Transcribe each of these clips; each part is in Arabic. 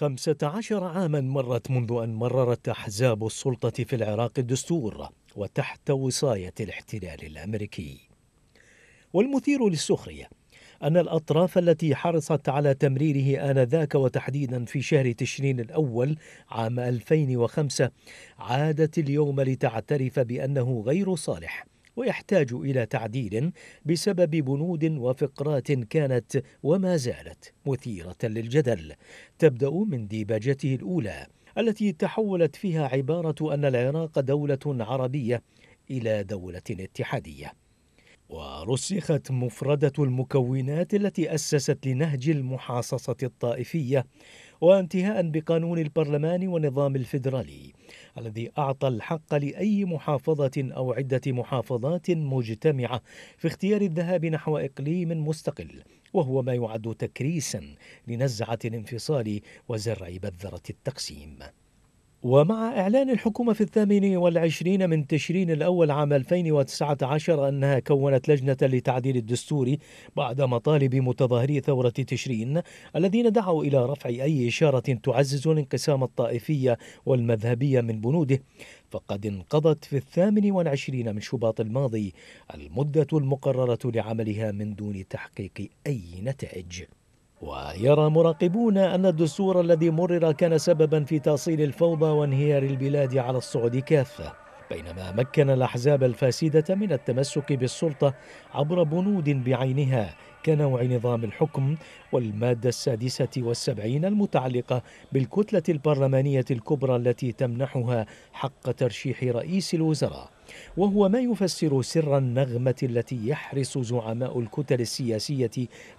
خمسة عشر عاما مرت منذ أن مررت أحزاب السلطة في العراق الدستور وتحت وصاية الاحتلال الأمريكي والمثير للسخرية أن الأطراف التي حرصت على تمريره آنذاك وتحديدا في شهر تشرين الأول عام 2005 عادت اليوم لتعترف بأنه غير صالح ويحتاج إلى تعديل بسبب بنود وفقرات كانت وما زالت مثيرة للجدل تبدأ من ديباجته الأولى التي تحولت فيها عبارة أن العراق دولة عربية إلى دولة اتحادية ورسخت مفردة المكونات التي أسست لنهج المحاصصة الطائفية وانتهاء بقانون البرلمان والنظام الفيدرالي الذي أعطى الحق لأي محافظة أو عدة محافظات مجتمعة في اختيار الذهاب نحو إقليم مستقل وهو ما يعد تكريسا لنزعة الانفصال وزرع بذرة التقسيم ومع إعلان الحكومة في الثامن والعشرين من تشرين الأول عام 2019 أنها كونت لجنة لتعديل الدستور بعد مطالب متظاهري ثورة تشرين الذين دعوا إلى رفع أي إشارة تعزز الانقسام الطائفية والمذهبية من بنوده فقد انقضت في الثامن والعشرين من شباط الماضي المدة المقررة لعملها من دون تحقيق أي نتائج ويرى مراقبون أن الدستور الذي مرر كان سببا في تأصيل الفوضى وانهيار البلاد على الصعود كافة بينما مكن الأحزاب الفاسدة من التمسك بالسلطة عبر بنود بعينها كنوع نظام الحكم والمادة السادسة والسبعين المتعلقة بالكتلة البرلمانية الكبرى التي تمنحها حق ترشيح رئيس الوزراء وهو ما يفسر سر النغمة التي يحرص زعماء الكتل السياسية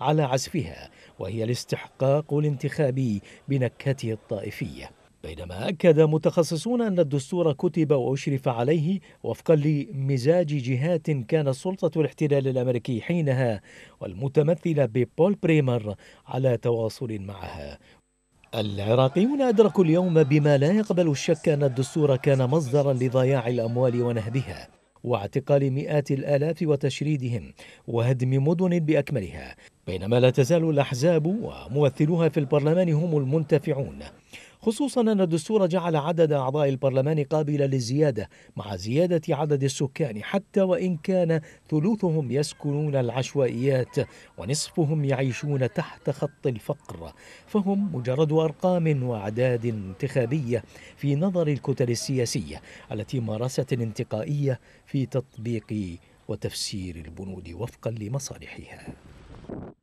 على عزفها وهي الاستحقاق الانتخابي بنكهته الطائفية بينما أكد متخصصون أن الدستور كتب وأشرف عليه وفقا لمزاج جهات كانت سلطة الاحتلال الأمريكي حينها والمتمثلة ببول بريمر على تواصل معها العراقيون أدركوا اليوم بما لا يقبل الشك أن الدستور كان مصدرا لضياع الأموال ونهبها واعتقال مئات الآلاف وتشريدهم وهدم مدن بأكملها بينما لا تزال الأحزاب وممثلوها في البرلمان هم المنتفعون خصوصا أن الدستور جعل عدد أعضاء البرلمان قابلا للزيادة مع زيادة عدد السكان حتى وإن كان ثلثهم يسكنون العشوائيات ونصفهم يعيشون تحت خط الفقر فهم مجرد أرقام وأعداد انتخابية في نظر الكتل السياسية التي مارست الانتقائية في تطبيق وتفسير البنود وفقا لمصالحها